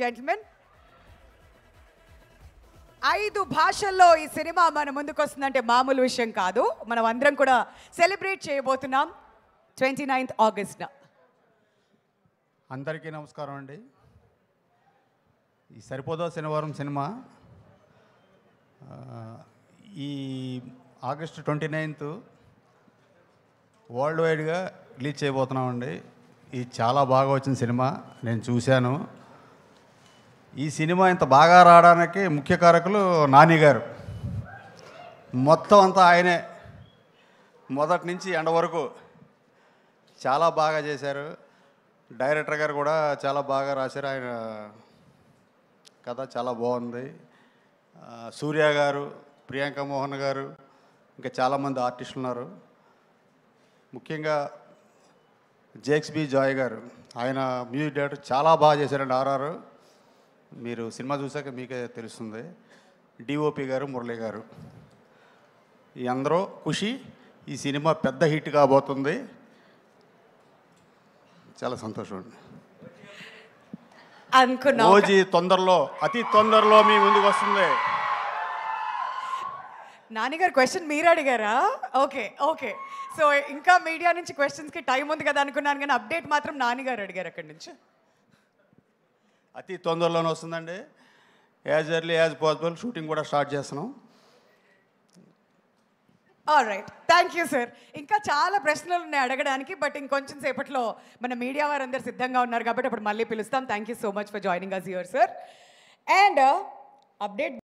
gentlemen ఐదు భాషల్లో ఈ సినిమా మన ముందుకొస్తుందంటే మామూలు విషయం కాదు మనం అందరం కూడా సెలబ్రేట్ చేయబోతున్నాం ట్వంటీ నైన్త్ ఆగస్ట్ అందరికీ నమస్కారం అండి ఈ సరిపోదో శనివారం సినిమా ఈ ఆగస్ట్ ట్వంటీ నైన్త్ వరల్డ్ వైడ్గా రిలీజ్ చేయబోతున్నామండి ఇది చాలా బాగా వచ్చిన సినిమా నేను చూశాను ఈ సినిమా ఇంత బాగా రావడానికి ముఖ్య కారకులు నాని గారు మొత్తం అంతా ఆయనే మొదటి నుంచి ఎండ వరకు చాలా బాగా చేశారు డైరెక్టర్ గారు కూడా చాలా బాగా రాశారు ఆయన కథ చాలా బాగుంది సూర్య గారు ప్రియాంక మోహన్ గారు ఇంకా చాలామంది ఆర్టిస్టులు ఉన్నారు ముఖ్యంగా జేక్స్బీ జాయ్ గారు ఆయన మ్యూజిక్ డైరెక్టర్ చాలా బాగా చేశారండి ఆర్ఆర్ మీరు సినిమా చూసాక మీకే తెలుస్తుంది డిఓపి గారు మురళి గారు ఈ అందరూ ఖుషి ఈ సినిమా పెద్ద హిట్ కాబోతుంది చాలా సంతోషం అండి అనుకున్నా తొందరలో అతి తొందరలో మీ ముందుకు వస్తుంది నాన్నగారు క్వశ్చన్ మీరు అడిగారా ఓకే ఓకే సో ఇంకా మీడియా నుంచి క్వశ్చన్స్కి టైం ఉంది కదా అనుకున్నాను కానీ అప్డేట్ మాత్రం నాన్నగారు అడిగారు అక్కడి నుంచి అతి తొందరలోనే వస్తుందండి as early as possible shooting కూడా స్టార్ట్ చేస్తున్నాం రైట్ థ్యాంక్ యూ సార్ ఇంకా చాలా ప్రశ్నలు ఉన్నాయి అడగడానికి బట్ ఇంకొంచెం సేపట్లో మన మీడియా వారందరూ సిద్ధంగా ఉన్నారు కాబట్టి అప్పుడు మళ్ళీ పిలుస్తాం thank you so much for joining us your sir and update